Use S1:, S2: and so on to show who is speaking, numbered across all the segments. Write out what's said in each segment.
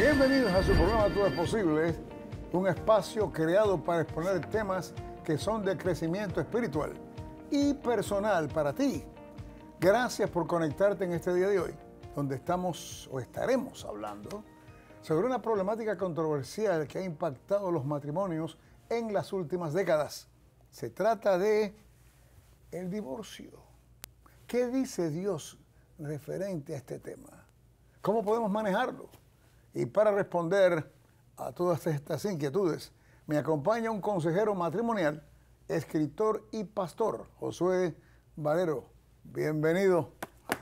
S1: Bienvenidos a su programa Todo es Posible, un espacio creado para exponer temas que son de crecimiento espiritual y personal para ti. Gracias por conectarte en este día de hoy, donde estamos o estaremos hablando sobre una problemática controversial que ha impactado los matrimonios en las últimas décadas. Se trata de el divorcio. ¿Qué dice Dios referente a este tema? ¿Cómo podemos manejarlo? Y para responder a todas estas inquietudes, me acompaña un consejero matrimonial, escritor y pastor, Josué Valero. Bienvenido.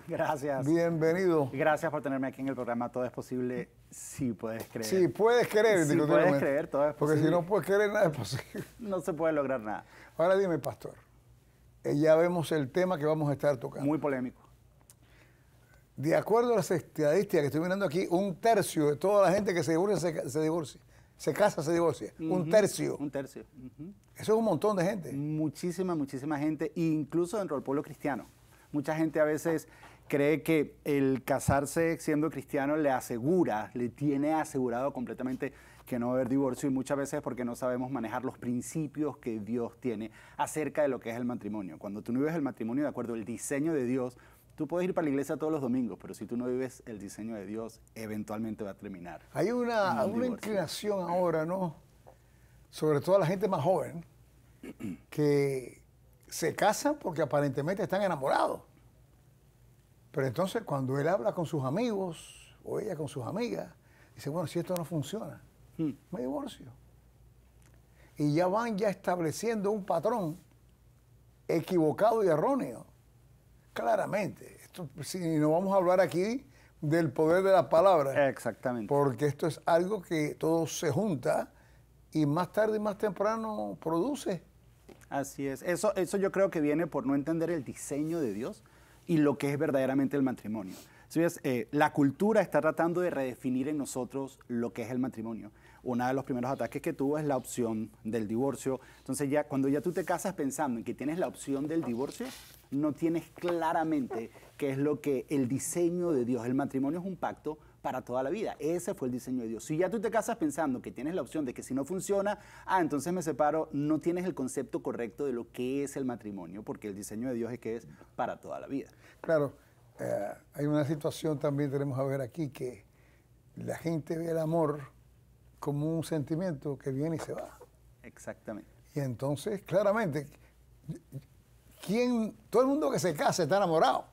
S2: Gracias. Bienvenido. Gracias por tenerme aquí en el programa Todo es Posible, si puedes creer. Si puedes creer. Si puedes creer, todo es Porque si no
S1: puedes creer, nada es posible. No se puede lograr nada. Ahora dime, pastor, eh, ya vemos el tema que vamos a estar tocando. Muy polémico de acuerdo a las estadísticas que estoy mirando aquí, un tercio de toda la gente que se divorcia se, divorcia.
S2: Se casa, se divorcia. Un tercio. Un tercio. Eso es un montón de gente. Muchísima, muchísima gente, e incluso dentro del pueblo cristiano. Mucha gente a veces cree que el casarse siendo cristiano le asegura, le tiene asegurado completamente que no va a haber divorcio y muchas veces porque no sabemos manejar los principios que Dios tiene acerca de lo que es el matrimonio. Cuando tú no vives el matrimonio de acuerdo al diseño de Dios, Tú puedes ir para la iglesia todos los domingos, pero si tú no vives el diseño de Dios, eventualmente va a terminar.
S1: Hay una, inclinación ahora, ¿no? Sobre todo la gente más joven, que se casan porque aparentemente están enamorados. Pero entonces cuando él habla con sus amigos o ella con sus amigas, dice, bueno, si esto no funciona, hmm. me divorcio. Y ya van ya estableciendo un patrón equivocado y erróneo claramente. Esto, si no vamos a hablar aquí del poder de la palabra. Exactamente. Porque esto es algo que todo se
S2: junta y más tarde y más temprano produce. Así es. Eso, eso yo creo que viene por no entender el diseño de Dios y lo que es verdaderamente el matrimonio. Eh, la cultura está tratando de redefinir en nosotros lo que es el matrimonio. Uno de los primeros ataques que tuvo es la opción del divorcio. Entonces ya cuando ya tú te casas pensando en que tienes la opción del divorcio, no tienes claramente qué es lo que el diseño de Dios, el matrimonio es un pacto para toda la vida. Ese fue el diseño de Dios. Si ya tú te casas pensando que tienes la opción de que si no funciona, ah, entonces me separo, no tienes el concepto correcto de lo que es el matrimonio, porque el diseño de Dios es que es para toda la vida. Claro, eh, hay una
S1: situación también tenemos a ver aquí que la gente ve el amor como un sentimiento que viene y se va.
S2: Exactamente.
S1: Y entonces, claramente, ¿Quién? Todo el mundo que se casa está enamorado.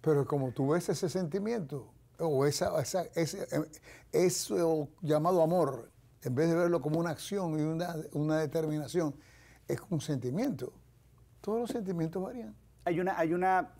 S1: Pero como tú ves ese sentimiento, o esa, esa, ese, em, eso llamado amor, en vez de verlo como una acción y una, determinación, es un sentimiento.
S2: Todos los sentimientos varían. Hay una, hay una,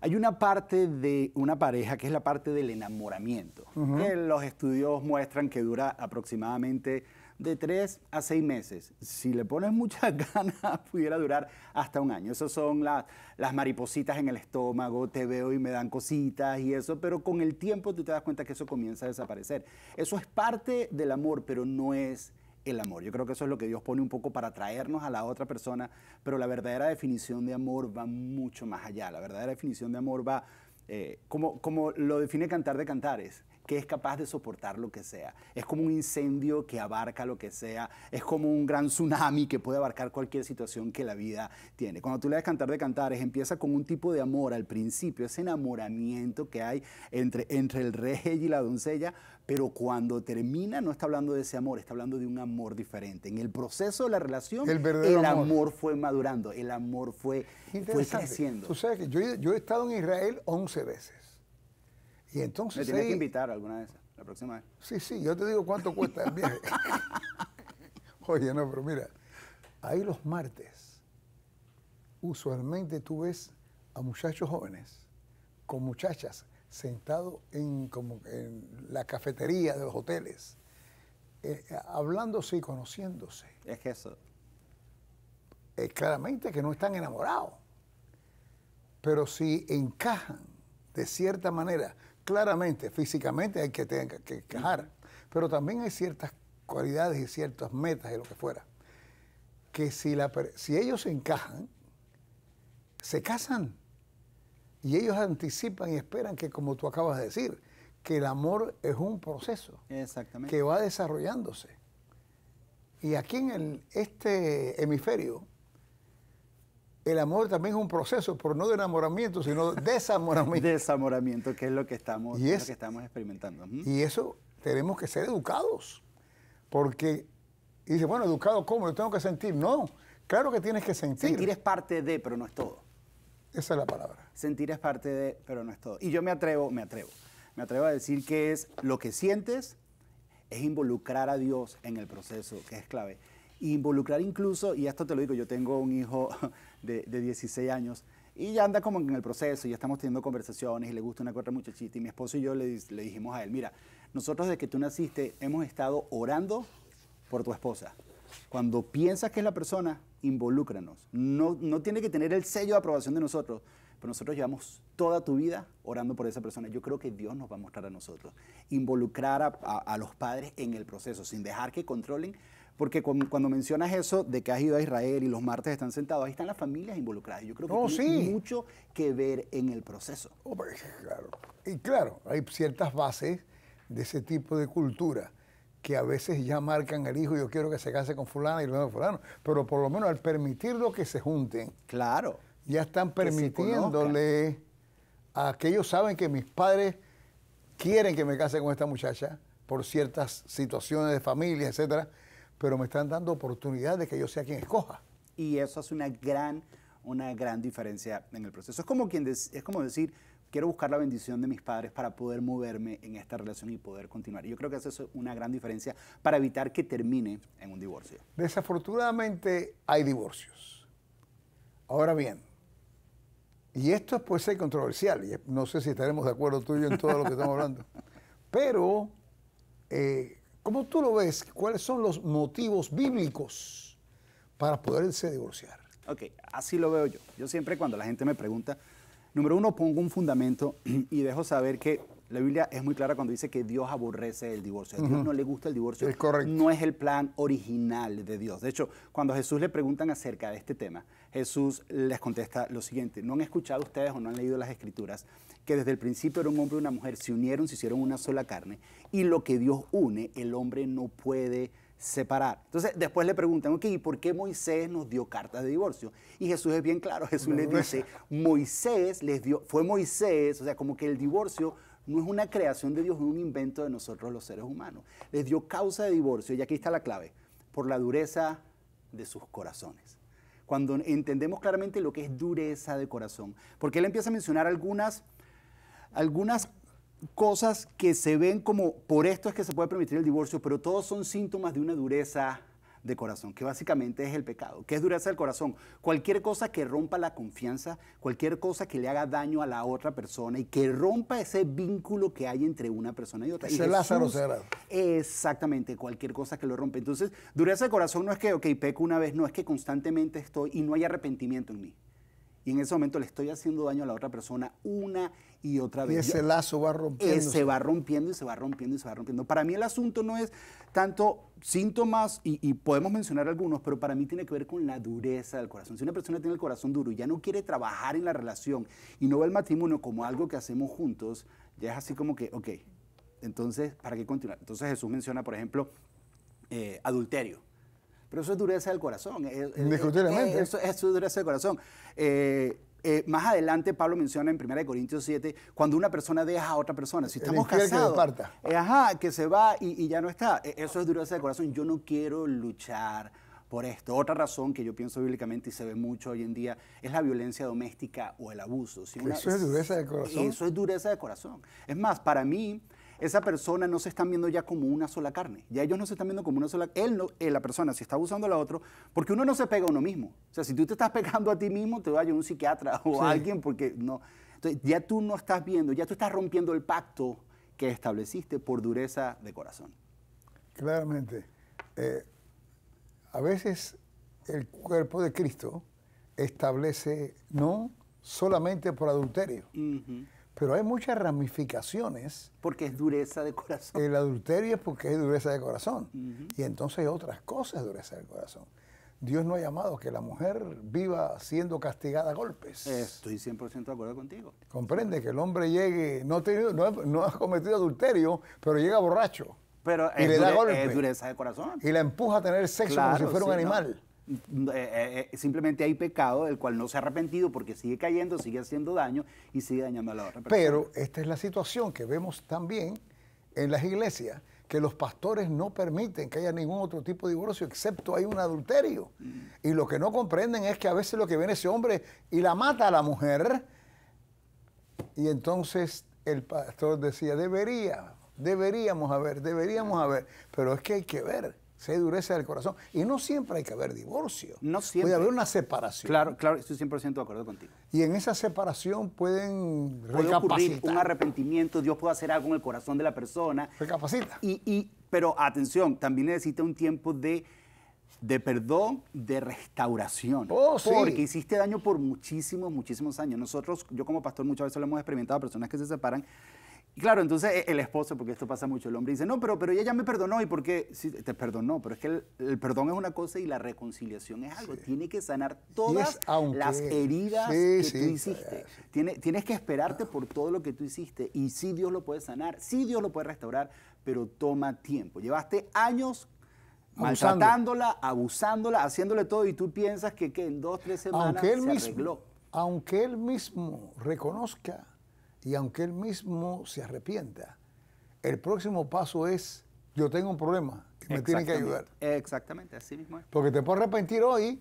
S2: hay una parte de una pareja que es la parte del enamoramiento, que los estudios muestran que dura aproximadamente de tres a seis meses. Si le pones muchas ganas, pudiera durar hasta un año. Esas son las, las maripositas en el estómago, te veo y me dan cositas y eso, pero con el tiempo tú te das cuenta que eso comienza a desaparecer. Eso es parte del amor, pero no es el amor. Yo creo que eso es lo que Dios pone un poco para traernos a la otra persona, pero la verdadera definición de amor va mucho más allá. La verdadera definición de amor va, eh, como, como lo define Cantar de Cantares, que es capaz de soportar lo que sea. Es como un incendio que abarca lo que sea. Es como un gran tsunami que puede abarcar cualquier situación que la vida tiene. Cuando tú le das cantar de cantares, empieza con un tipo de amor al principio, ese enamoramiento que hay entre, entre el rey y la doncella, pero cuando termina no está hablando de ese amor, está hablando de un amor diferente. En el proceso de la relación, el, amor. fue madurando, el amor fue, fue creciendo. Tú sabes que yo, yo he estado en Israel 11 veces
S1: entonces. Me tienes que invitar
S2: alguna vez, la próxima vez.
S1: Sí, sí, yo te digo cuánto cuesta el viaje. Oye, no, pero mira, ahí los martes, usualmente tú ves a muchachos jóvenes con muchachas sentados en, como en la cafetería de los hoteles, eh, hablándose y conociéndose.
S2: Es que eso. es eh,
S1: claramente que no están enamorados, pero si encajan de cierta manera Claramente, físicamente hay que, tener que encajar, pero también hay ciertas cualidades y ciertas metas y lo que fuera, que si, la, si ellos se encajan, se casan. Y ellos anticipan y esperan que, como tú acabas de decir, que el amor es un proceso que va desarrollándose. Y aquí en este hemisferio el amor también es un proceso, pero no de enamoramiento, sino de desamoramiento. desamoramiento, que es lo que estamos, que estamos experimentando. Y eso tenemos que ser educados, porque dice, bueno, educado, ¿cómo? Yo tengo que sentir. No, claro que tienes que sentir.
S2: Sentir es parte de, pero no es todo. Esa es la palabra. Sentir es parte de, pero no es todo. Y yo me atrevo, me atrevo, me atrevo a decir que es lo que sientes, es involucrar a Dios en el proceso, que es clave involucrar incluso, y esto te lo digo, yo tengo un hijo de, 16 años, y ya anda como en el proceso, ya estamos teniendo conversaciones, y le gusta una cuarta muchachita, y mi esposo y yo le, le dijimos a él, mira, nosotros desde que tú naciste hemos estado orando por tu esposa. Cuando piensas que es la persona, involúcranos. No, no tiene que tener el sello de aprobación de nosotros, pero nosotros llevamos toda tu vida orando por esa persona. Yo creo que Dios nos va a mostrar a nosotros. Involucrar a los padres en el proceso, sin dejar que controlen, porque cuando mencionas eso de que has ido a Israel y los martes están sentados, ahí están las familias involucradas. Yo creo que tiene mucho que ver en el proceso. Oh,
S1: y claro, hay ciertas bases de ese tipo de cultura que a veces ya marcan al hijo, yo quiero que se case con fulana y luego fulano, pero por lo menos al permitirlo que se junten. Claro. Ya están permitiéndole a que ellos saben que mis padres quieren que me case con esta muchacha por ciertas situaciones de familia, etcétera pero me están dando oportunidad de que yo sea quien escoja.
S2: Y eso hace una gran, una gran diferencia en el proceso. Es como, quien es como decir, quiero buscar la bendición de mis padres para poder moverme en esta relación y poder continuar. yo creo que hace eso una gran diferencia para evitar que termine en un divorcio.
S1: Desafortunadamente
S2: hay divorcios.
S1: Ahora bien, y esto puede ser controversial, y no sé si estaremos de acuerdo tú y yo en todo lo que estamos hablando, pero eh, ¿Cómo tú lo ves? ¿Cuáles son los motivos bíblicos para poderse divorciar?
S2: Ok, así lo veo yo. Yo siempre cuando la gente me pregunta, número uno, pongo un fundamento y dejo saber que la Biblia es muy clara cuando dice que Dios aborrece el divorcio. A Dios no le gusta el divorcio. Es correcto. No es el plan original de Dios. De hecho, cuando a Jesús le preguntan acerca de este tema, Jesús les contesta lo siguiente. ¿No han escuchado ustedes o no han leído las escrituras que desde el principio era un hombre y una mujer, se unieron, se hicieron una sola carne? Y lo que Dios une, el hombre no puede separar. Entonces, después le preguntan, ok, ¿y por qué Moisés nos dio cartas de divorcio? Y Jesús es bien claro, Jesús le les dice, Moisés les dio, fue Moisés, o sea, como que el divorcio no es una creación de Dios, es un invento de nosotros los seres humanos. Les dio causa de divorcio, y aquí está la clave, por la dureza de sus corazones. Cuando entendemos claramente lo que es dureza de corazón, porque él empieza a mencionar algunas, algunas cosas que se ven como por esto es que se puede permitir el divorcio, pero todos son síntomas de una dureza de corazón, que básicamente es el pecado. que es dureza del corazón? Cualquier cosa que rompa la confianza, cualquier cosa que le haga daño a la otra persona y que rompa ese vínculo que hay entre una persona y otra. Ese Lázaro será. Exactamente, cualquier cosa que lo rompe Entonces, dureza del corazón no es que, ok, peco una vez, no, es que constantemente estoy y no hay arrepentimiento en mí y en ese momento le estoy haciendo daño a la otra persona una y otra vez. Y ese lazo
S1: va rompiendo. Eh, se
S2: va rompiendo y se va rompiendo y se va rompiendo. Para mí el asunto no es tanto síntomas, y, podemos mencionar algunos, pero para mí tiene que ver con la dureza del corazón. Si una persona tiene el corazón duro y ya no quiere trabajar en la relación y no ve el matrimonio como algo que hacemos juntos, ya es así como que, ok, entonces, ¿para qué continuar? Entonces Jesús menciona, por ejemplo, eh, adulterio. Pero eso es dureza del corazón. Indiscutiblemente. Eso, es dureza del corazón. Eh, eh, más adelante Pablo menciona en 1 Corintios 7, cuando una persona deja a otra persona, si estamos casados, que, eh, que se va y, ya no está, e, eso es dureza del corazón, yo no quiero luchar por esto. Otra razón que yo pienso bíblicamente y se ve mucho hoy en día es la violencia doméstica o el abuso. eso es dureza del corazón. Eso es dureza del corazón. Es más, para mí, esa persona no se están viendo ya como una sola carne. Ya ellos no se están viendo como una sola. Él, no, eh, la persona, si está abusando a la otra, porque uno no se pega a uno mismo. O sea, si tú te estás pegando a ti mismo, te vaya un psiquiatra o alguien porque no. Entonces, ya tú no estás viendo, ya tú estás rompiendo el pacto que estableciste por dureza de corazón.
S1: Claramente. Eh, a veces el cuerpo de Cristo establece no solamente por adulterio, pero hay muchas ramificaciones.
S2: Porque es dureza de corazón.
S1: El adulterio es porque es dureza de corazón. Y entonces hay otras cosas de dureza de corazón. Dios no ha llamado que la mujer viva siendo castigada a golpes.
S2: Estoy 100% de acuerdo contigo.
S1: Comprende que el hombre llegue, no, no, ha cometido adulterio, pero llega borracho.
S2: Pero y le da dureza de corazón. Y
S1: la empuja a tener sexo como si fuera un animal.
S2: Mm, eh, eh, eh, simplemente hay pecado del cual no se ha arrepentido porque sigue cayendo, sigue haciendo daño y sigue dañando a la otra Pero
S1: esta es la situación que vemos también en las iglesias, que los pastores no permiten que haya ningún otro tipo de divorcio, excepto hay un adulterio. Mm. Y lo que no comprenden es que a veces lo que viene ese hombre y la mata a la mujer, y entonces el pastor decía, debería, deberíamos haber, deberíamos haber, pero es que hay que ver se durece dureza del corazón. Y no siempre hay que haber divorcio. No siempre. Puede haber una separación. Claro,
S2: claro, estoy 100% de acuerdo contigo.
S1: Y en esa separación pueden Puede un
S2: arrepentimiento, Dios puede hacer algo en el corazón de la persona. Recapacita. Y, y, pero atención, también necesita un tiempo de, de perdón, de restauración. Oh, Porque hiciste daño por muchísimos, muchísimos años. Nosotros, yo como pastor, muchas veces lo hemos experimentado, personas que se separan y claro, entonces e, el esposo, porque esto pasa mucho, el hombre dice, no, pero, pero ella ya me perdonó y porque qué te perdonó, pero es que el, perdón es una cosa y la reconciliación es algo. Tiene que sanar todas las heridas que tú hiciste. Tienes, que esperarte ah. por todo lo que tú hiciste y sí Dios lo puede sanar, sí Dios lo puede restaurar, pero toma tiempo. Llevaste años maltratándola, abusándola, haciéndole todo y tú piensas que, en dos, tres semanas se mismo, arregló.
S1: Aunque él mismo reconozca y aunque él mismo se arrepienta, el próximo paso es, yo tengo un problema me tienen que ayudar.
S2: Exactamente, así mismo es.
S1: Porque te puedes arrepentir hoy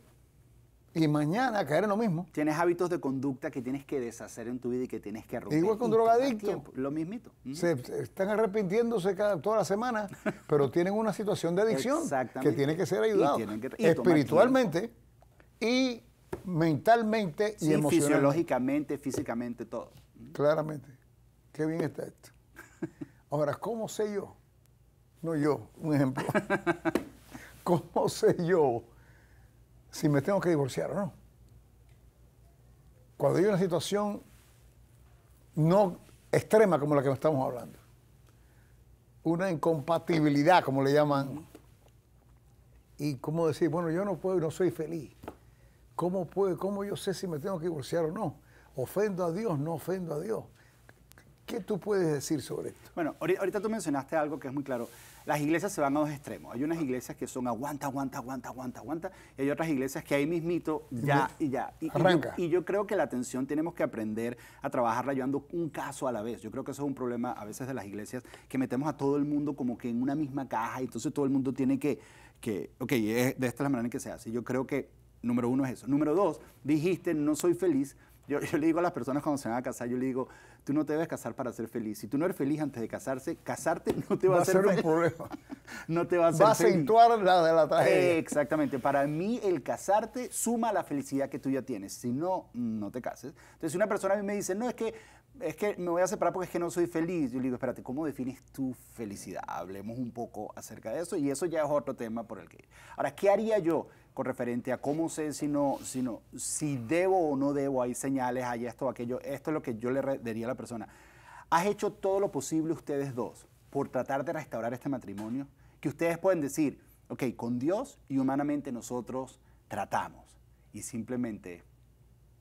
S1: y mañana
S2: caer en lo mismo. Tienes hábitos de conducta que tienes que deshacer en tu vida y que tienes que romper. Igual con un drogadicto.
S1: Lo mismito. Se están arrepintiéndose cada, toda la semana, pero tienen una situación de adicción que tiene que ser ayudado. espiritualmente y mentalmente y emocionalmente.
S2: Fisiológicamente, físicamente, todo
S1: claramente. Qué bien está esto. Ahora, ¿cómo sé yo? No yo, un ejemplo. ¿Cómo sé yo si me tengo que divorciar o no? Cuando hay una situación no extrema como la que estamos hablando, una incompatibilidad, como le llaman, y cómo decir, bueno, yo no puedo, no soy feliz. ¿Cómo puedo, cómo yo sé si me tengo que divorciar o no? ofendo a Dios, no ofendo a Dios. ¿Qué tú puedes decir sobre esto?
S2: Bueno, ahorita tú mencionaste algo que es muy claro. Las iglesias se van a dos extremos. Hay unas iglesias que son aguanta, aguanta, aguanta, aguanta, aguanta. Y hay otras iglesias que ahí mismito ya y ya. Y, Arranca. Y, yo, creo que la atención tenemos que aprender a trabajarla rayando un caso a la vez. Yo creo que eso es un problema a veces de las iglesias, que metemos a todo el mundo como que en una misma caja. Y entonces todo el mundo tiene que, que ok, de esta es la manera en que se hace. Yo creo que, número uno es eso. Número dos, dijiste, no soy feliz yo, yo, le digo a las personas cuando se van a casar, yo le digo, tú no te debes casar para ser feliz. Si tú no eres feliz antes de casarse, casarte no te va, va a ser un problema. no te va a hacer va a acentuar la de la eh, exactamente. Para mí el casarte suma la felicidad que tú ya tienes. Si no, no te cases. Entonces una persona a mí me dice, no, es que, es que me voy a separar porque es que no soy feliz. Yo le digo, espérate, ¿cómo defines tu felicidad? Hablemos un poco acerca de eso y eso ya es otro tema por el que... Ahora, ¿qué haría yo? con referente a cómo sé si no, si debo o no debo, hay señales, hay esto o aquello. Esto es lo que yo le diría a la persona. ¿Has hecho todo lo posible ustedes dos por tratar de restaurar este matrimonio? Que ustedes pueden decir, ok, con Dios y humanamente nosotros tratamos. Y simplemente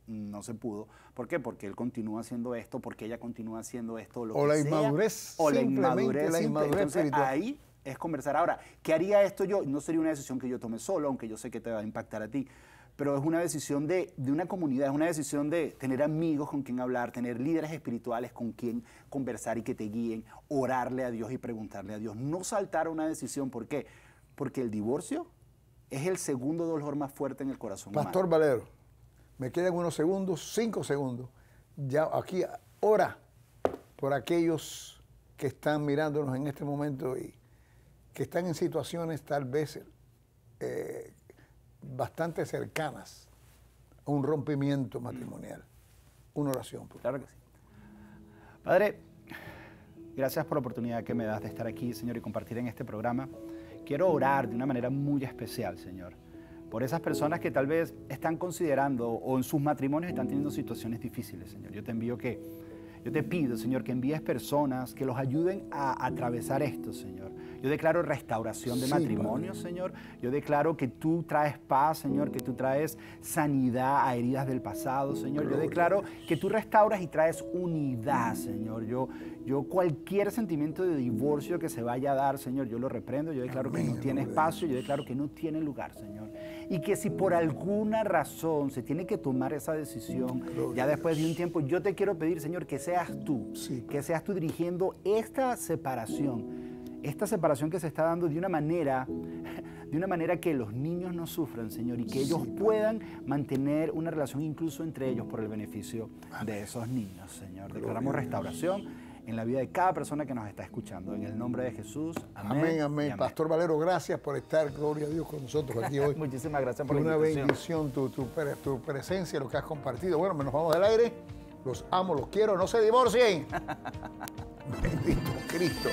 S2: no se pudo. ¿Por qué? Porque él continúa haciendo esto, porque ella continúa haciendo esto. Lo o que la sea, inmadurez. O la inmadurez. La inmadurez Entonces, ahí es conversar. Ahora, ¿qué haría esto yo? No sería una decisión que yo tome solo, aunque yo sé que te va a impactar a ti, pero es una decisión de, de una comunidad, es una decisión de tener amigos con quien hablar, tener líderes espirituales con quien conversar y que te guíen, orarle a Dios y preguntarle a Dios. No saltar a una decisión, ¿por qué? Porque el divorcio es el segundo dolor más fuerte en el corazón. Pastor Valero,
S1: me quedan unos segundos, cinco segundos. Ya aquí, ora por aquellos que están mirándonos en este momento y que están en situaciones tal vez eh, bastante cercanas a
S2: un rompimiento mm. matrimonial. Una oración. Por claro que sí. Padre, gracias por la oportunidad que me das de estar aquí, Señor, y compartir en este programa. Quiero orar de una manera muy especial, Señor, por esas personas que tal vez están considerando o en sus matrimonios están teniendo situaciones difíciles, Señor. Yo te envío que, yo te pido, Señor, que envíes personas que los ayuden a atravesar esto, Señor yo declaro restauración de matrimonio, Señor. Yo declaro que tú traes paz, Señor, que tú traes sanidad a heridas del pasado, Señor. Yo declaro que tú restauras y traes unidad, Señor. Yo, yo cualquier sentimiento de divorcio que se vaya a dar, Señor, yo lo reprendo. Yo declaro que no tiene espacio, yo declaro que no tiene lugar, Señor. Y que si por alguna razón se tiene que tomar esa decisión, ya después de un tiempo, yo te quiero pedir, Señor, que seas tú, que seas tú dirigiendo esta separación esta separación que se está dando de una manera, de una manera que los niños no sufran, Señor, y que ellos puedan mantener una relación incluso entre ellos por el beneficio de esos niños, Señor. Declaramos restauración en la vida de cada persona que nos está escuchando. En el nombre de Jesús. Amén. Amén, Pastor Valero, gracias por estar, gloria a Dios, con nosotros aquí hoy. Muchísimas gracias por Una la bendición
S1: tu, tu, presencia, lo que has compartido. Bueno, nos vamos del aire. Los amo, los quiero, no se divorcien. Bendito Cristo.